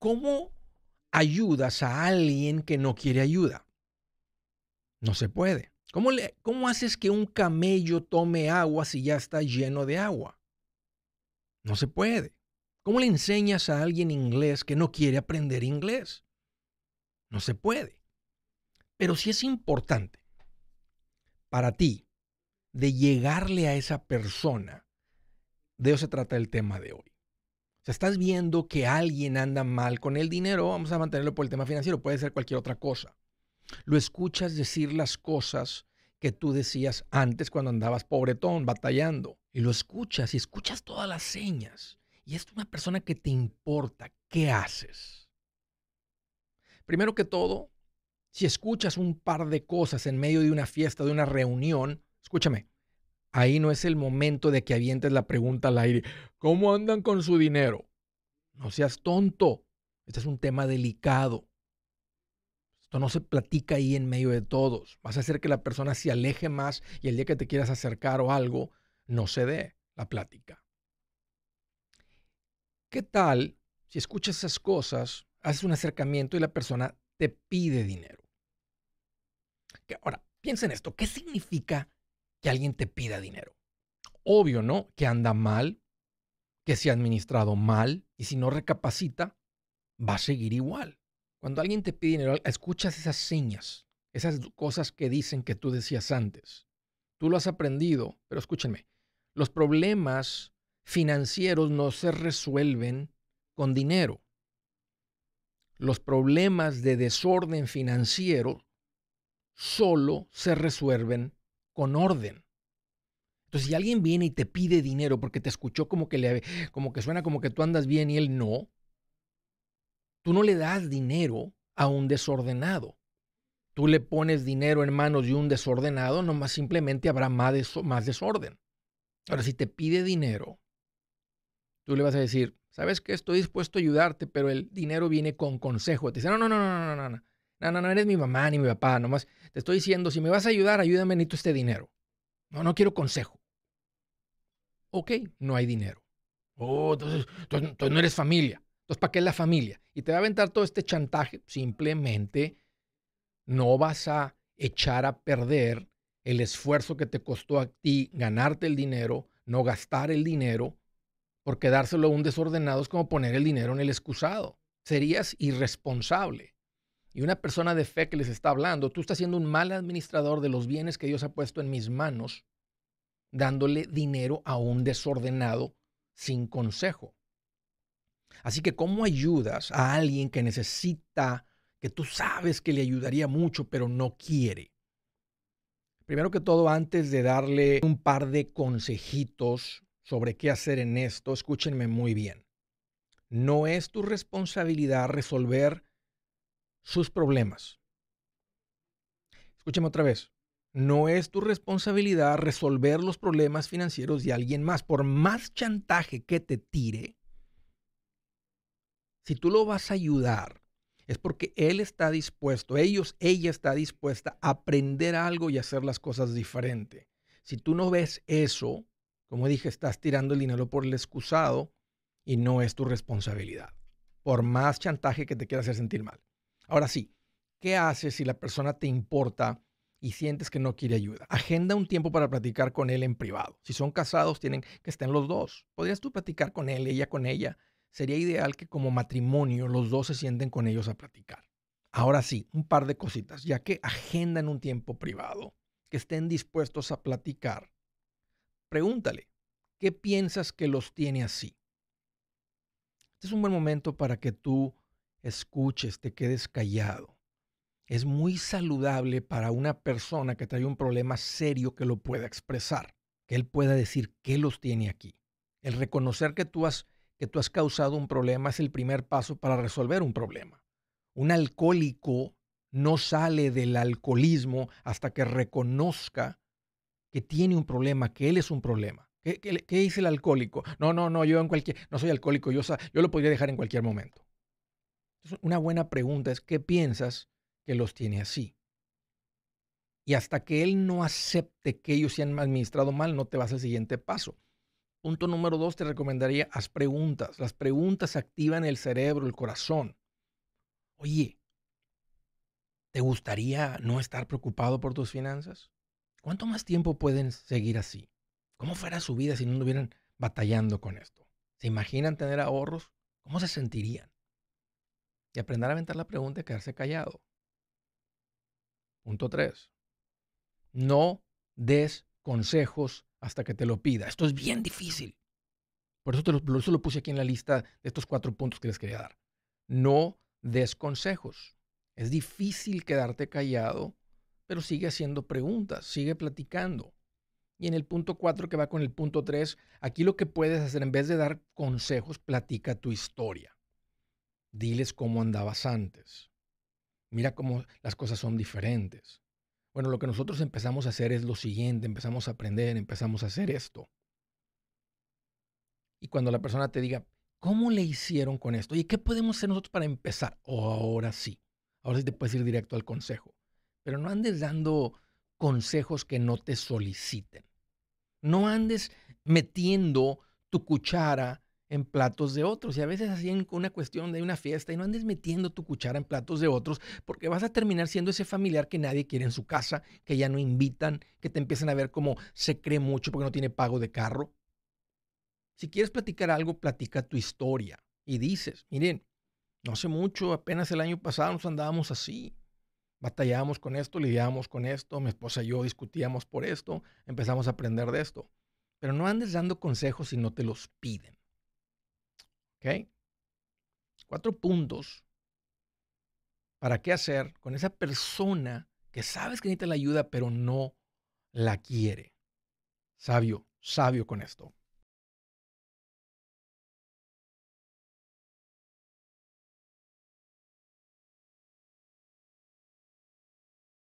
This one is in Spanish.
¿Cómo ayudas a alguien que no quiere ayuda? No se puede. ¿Cómo, haces que un camello tome agua si ya está lleno de agua? No se puede. ¿Cómo le enseñas a alguien inglés que no quiere aprender inglés? No se puede. Pero si es importante para ti de llegarle a esa persona. De eso se trata el tema de hoy. O estás viendo que alguien anda mal con el dinero, vamos a mantenerlo por el tema financiero, puede ser cualquier otra cosa. Lo escuchas decir las cosas que tú decías antes cuando andabas pobretón, batallando. Y lo escuchas y escuchas todas las señas. Y es una persona que te importa. ¿Qué haces? Primero que todo, si escuchas un par de cosas en medio de una fiesta, de una reunión, escúchame, Ahí no es el momento de que avientes la pregunta al aire. ¿Cómo andan con su dinero? No seas tonto. Este es un tema delicado. Esto no se platica ahí en medio de todos. Vas a hacer que la persona se aleje más y el día que te quieras acercar o algo, no se dé la plática. ¿Qué tal si escuchas esas cosas, haces un acercamiento y la persona te pide dinero? ahora, piensa en esto. ¿Qué significa que alguien te pida dinero. Obvio, ¿no? Que anda mal, que se ha administrado mal y si no recapacita, va a seguir igual. Cuando alguien te pide dinero, escuchas esas señas, esas cosas que dicen que tú decías antes. Tú lo has aprendido, pero escúchenme, los problemas financieros no se resuelven con dinero. Los problemas de desorden financiero solo se resuelven con orden. Entonces, si alguien viene y te pide dinero porque te escuchó como que, le, como que suena como que tú andas bien y él no, tú no le das dinero a un desordenado. Tú le pones dinero en manos de un desordenado, nomás simplemente habrá más, más desorden. Ahora, si te pide dinero, tú le vas a decir, sabes que estoy dispuesto a ayudarte, pero el dinero viene con consejo. Te dice, no, no, no, no, no, no. No, no, no eres mi mamá ni mi papá, nomás te estoy diciendo, si me vas a ayudar, ayúdame, necesito este dinero. No, no quiero consejo. Ok, no hay dinero. Oh, entonces, entonces, entonces no eres familia. Entonces, ¿para qué es la familia? Y te va a aventar todo este chantaje. Simplemente no vas a echar a perder el esfuerzo que te costó a ti ganarte el dinero, no gastar el dinero, porque dárselo a un desordenado es como poner el dinero en el excusado. Serías irresponsable y una persona de fe que les está hablando, tú estás siendo un mal administrador de los bienes que Dios ha puesto en mis manos, dándole dinero a un desordenado sin consejo. Así que, ¿cómo ayudas a alguien que necesita, que tú sabes que le ayudaría mucho, pero no quiere? Primero que todo, antes de darle un par de consejitos sobre qué hacer en esto, escúchenme muy bien. No es tu responsabilidad resolver sus problemas. Escúchame otra vez. No es tu responsabilidad resolver los problemas financieros de alguien más. Por más chantaje que te tire, si tú lo vas a ayudar, es porque él está dispuesto, ellos, ella está dispuesta a aprender algo y hacer las cosas diferente. Si tú no ves eso, como dije, estás tirando el dinero por el excusado y no es tu responsabilidad, por más chantaje que te quiera hacer sentir mal. Ahora sí, ¿qué haces si la persona te importa y sientes que no quiere ayuda? Agenda un tiempo para platicar con él en privado. Si son casados, tienen que estén los dos. Podrías tú platicar con él, ella con ella. Sería ideal que como matrimonio los dos se sienten con ellos a platicar. Ahora sí, un par de cositas, ya que agendan un tiempo privado, que estén dispuestos a platicar. Pregúntale, ¿qué piensas que los tiene así? Este es un buen momento para que tú escuches, te quedes callado. Es muy saludable para una persona que trae un problema serio que lo pueda expresar, que él pueda decir qué los tiene aquí. El reconocer que tú has que tú has causado un problema es el primer paso para resolver un problema. Un alcohólico no sale del alcoholismo hasta que reconozca que tiene un problema, que él es un problema. ¿Qué, qué, dice el alcohólico? No, no, no, yo en cualquier, no soy alcohólico, yo, yo lo podría dejar en cualquier momento una buena pregunta es, ¿qué piensas que los tiene así? Y hasta que él no acepte que ellos se han administrado mal, no te vas al siguiente paso. Punto número dos, te recomendaría, haz preguntas. Las preguntas activan el cerebro, el corazón. Oye, ¿te gustaría no estar preocupado por tus finanzas? ¿Cuánto más tiempo pueden seguir así? ¿Cómo fuera su vida si no estuvieran batallando con esto? ¿Se imaginan tener ahorros? ¿Cómo se sentirían? y aprender a aventar la pregunta y quedarse callado. Punto 3. No des consejos hasta que te lo pida. Esto es bien difícil. Por eso, lo, puse aquí en la lista de estos cuatro puntos que les quería dar. No des consejos. Es difícil quedarte callado, pero sigue haciendo preguntas, sigue platicando. Y en el punto 4 que va con el punto 3, aquí lo que puedes hacer, en vez de dar consejos, platica tu historia. Diles cómo andabas antes. Mira cómo las cosas son diferentes. Bueno, lo que nosotros empezamos a hacer es lo siguiente, empezamos a aprender, empezamos a hacer esto. Y cuando la persona te diga, ¿cómo le hicieron con esto? ¿Y qué podemos hacer nosotros para empezar? O oh, ahora sí, ahora sí te puedes ir directo al consejo. Pero no andes dando consejos que no te soliciten. No andes metiendo tu cuchara en platos de otros. Y a veces así en una cuestión de una fiesta y no andes metiendo tu cuchara en platos de otros porque vas a terminar siendo ese familiar que nadie quiere en su casa, que ya no invitan, que te empiezan a ver como se cree mucho porque no tiene pago de carro. Si quieres platicar algo, platica tu historia y dices, miren, no hace mucho, apenas el año pasado nos andábamos así. Batallábamos con esto, lidiábamos con esto, mi esposa y yo discutíamos por esto, empezamos a aprender de esto. Pero no andes dando consejos si no te los piden. ¿Ok? Cuatro puntos para qué hacer con esa persona que sabes que necesita la ayuda, pero no la quiere. Sabio, sabio con esto.